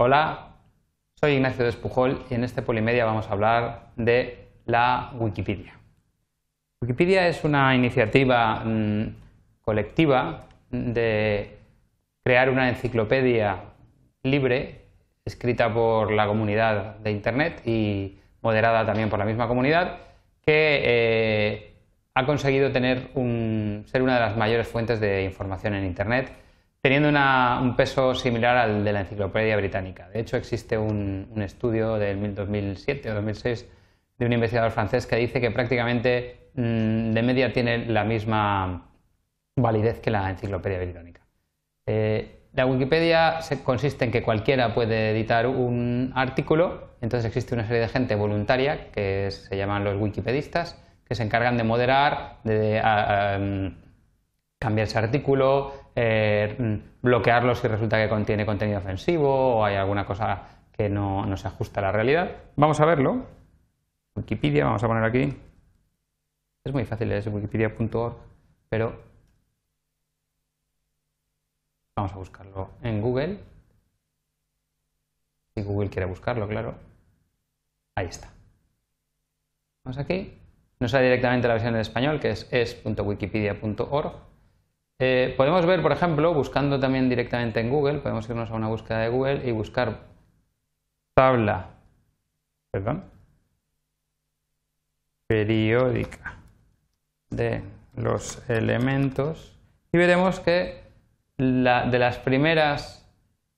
Hola, soy Ignacio Despujol y en este Polimedia vamos a hablar de la Wikipedia. Wikipedia es una iniciativa mm, colectiva de crear una enciclopedia libre escrita por la comunidad de Internet y moderada también por la misma comunidad que eh, ha conseguido tener ser una de las mayores fuentes de información en Internet teniendo un peso similar al de la Enciclopedia Británica. De hecho, existe un, estudio del 2007 o 2006 de un investigador francés que dice que prácticamente mm, de media tiene la misma validez que la Enciclopedia Británica. Eh, la Wikipedia consiste en que cualquiera puede editar un artículo, entonces existe una serie de gente voluntaria que se llaman los wikipedistas, que se encargan de moderar, de, mm, cambiar ese artículo, eh, bloquearlo si resulta que contiene contenido ofensivo o hay alguna cosa que no, se ajusta a la realidad. Vamos a verlo. Wikipedia, vamos a poner aquí. Es muy fácil, es wikipedia.org, pero vamos a buscarlo en Google. Si Google quiere buscarlo, claro. Ahí está. Vamos aquí. Nos sale directamente la versión en español, que es es.wikipedia.org eh, podemos ver, por ejemplo, buscando también directamente en Google, podemos irnos a una búsqueda de Google y buscar tabla, periódica de los elementos y veremos que de las primeras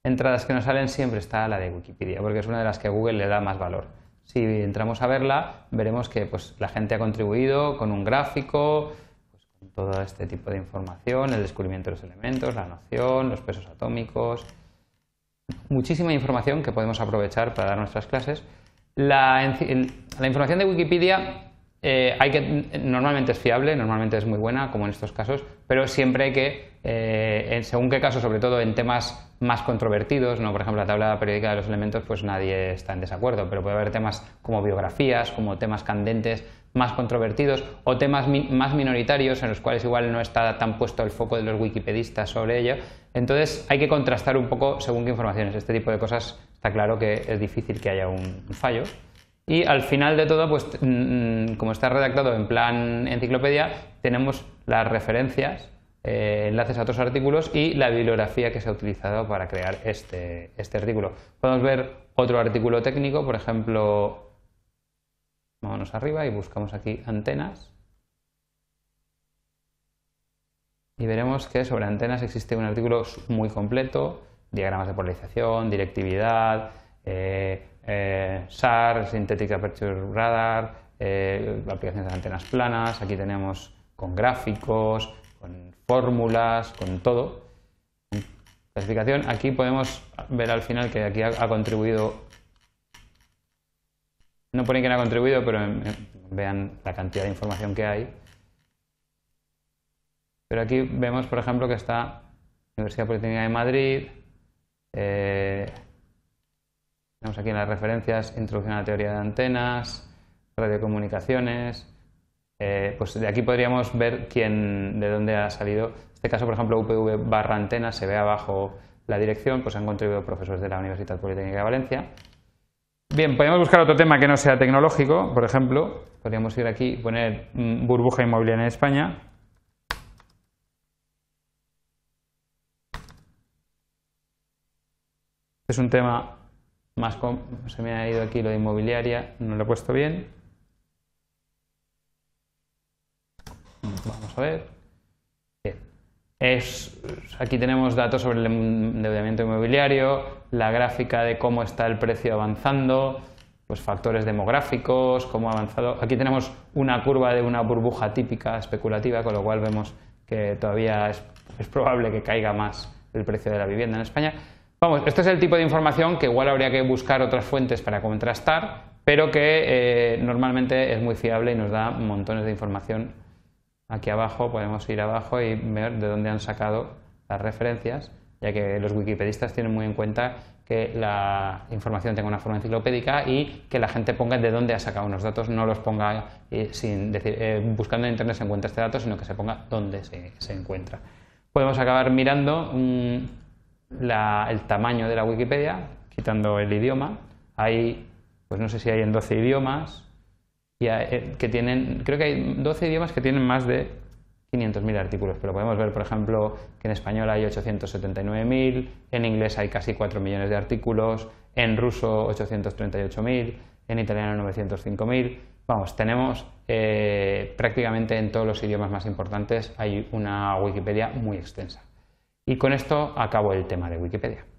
entradas que nos salen siempre está la de Wikipedia, porque es una de las que Google le da más valor. Si entramos a verla, veremos que pues, la gente ha contribuido con un gráfico, todo este tipo de información, el descubrimiento de los elementos, la noción, los pesos atómicos, muchísima información que podemos aprovechar para dar nuestras clases. La, información de Wikipedia eh, hay que, normalmente es fiable, normalmente es muy buena, como en estos casos, pero siempre hay que, eh, en según qué caso, sobre todo en temas más controvertidos, ¿no? por ejemplo, la tabla periódica de los elementos, pues nadie está en desacuerdo, pero puede haber temas como biografías, como temas candentes más controvertidos o temas más minoritarios en los cuales igual no está tan puesto el foco de los wikipedistas sobre ello. Entonces hay que contrastar un poco según qué informaciones. Este tipo de cosas está claro que es difícil que haya un fallo. Y al final de todo, pues mm, mm, como está redactado en plan enciclopedia, tenemos las referencias, eh, enlaces a otros artículos y la bibliografía que se ha utilizado para crear este, este artículo. Podemos ver otro artículo técnico, por ejemplo, Vámonos arriba y buscamos aquí antenas. Y veremos que sobre antenas existe un artículo muy completo, diagramas de polarización, directividad, eh, eh, SAR, sintética Aperture Radar, eh, aplicaciones de antenas planas, aquí tenemos con gráficos, con fórmulas, con todo. Clasificación, aquí podemos ver al final que aquí ha contribuido no ponen quién ha contribuido, pero eh, vean la cantidad de información que hay. Pero aquí vemos, por ejemplo, que está Universidad Politécnica de Madrid. Eh, tenemos aquí en las referencias Introducción a la teoría de antenas, radiocomunicaciones. Eh, pues de aquí podríamos ver quién, de dónde ha salido. En este caso, por ejemplo, UPV barra antenas, se ve abajo la dirección, pues han contribuido profesores de la Universidad Politécnica de Valencia. Bien, podemos buscar otro tema que no sea tecnológico, por ejemplo, podríamos ir aquí y poner mm, burbuja inmobiliaria en España. es un tema más... Se me ha ido aquí lo de inmobiliaria, no lo he puesto bien. Vamos a ver. Es, aquí tenemos datos sobre el endeudamiento inmobiliario, la gráfica de cómo está el precio avanzando, pues factores demográficos, cómo ha avanzado. Aquí tenemos una curva de una burbuja típica especulativa, con lo cual vemos que todavía es, probable que caiga más el precio de la vivienda en España. Vamos, este es el tipo de información que igual habría que buscar otras fuentes para contrastar, pero que eh, normalmente es muy fiable y nos da montones de información Aquí abajo podemos ir abajo y ver de dónde han sacado las referencias, ya que los wikipedistas tienen muy en cuenta que la información tenga una forma enciclopédica y que la gente ponga de dónde ha sacado unos datos, no los ponga eh, sin decir, eh, buscando en internet se encuentra este dato, sino que se ponga dónde se, encuentra. Podemos acabar mirando mm, el tamaño de la Wikipedia, quitando el idioma. Hay, pues no sé si hay en 12 idiomas, eh, que tienen, creo que hay 12 idiomas que tienen más de 500.000 artículos, pero podemos ver, por ejemplo, que en español hay 879.000, en inglés hay casi 4 millones de artículos, en ruso 838.000, en italiano 905.000. Vamos, tenemos eh, prácticamente en todos los idiomas más importantes hay una Wikipedia muy extensa. Y con esto acabo el tema de Wikipedia.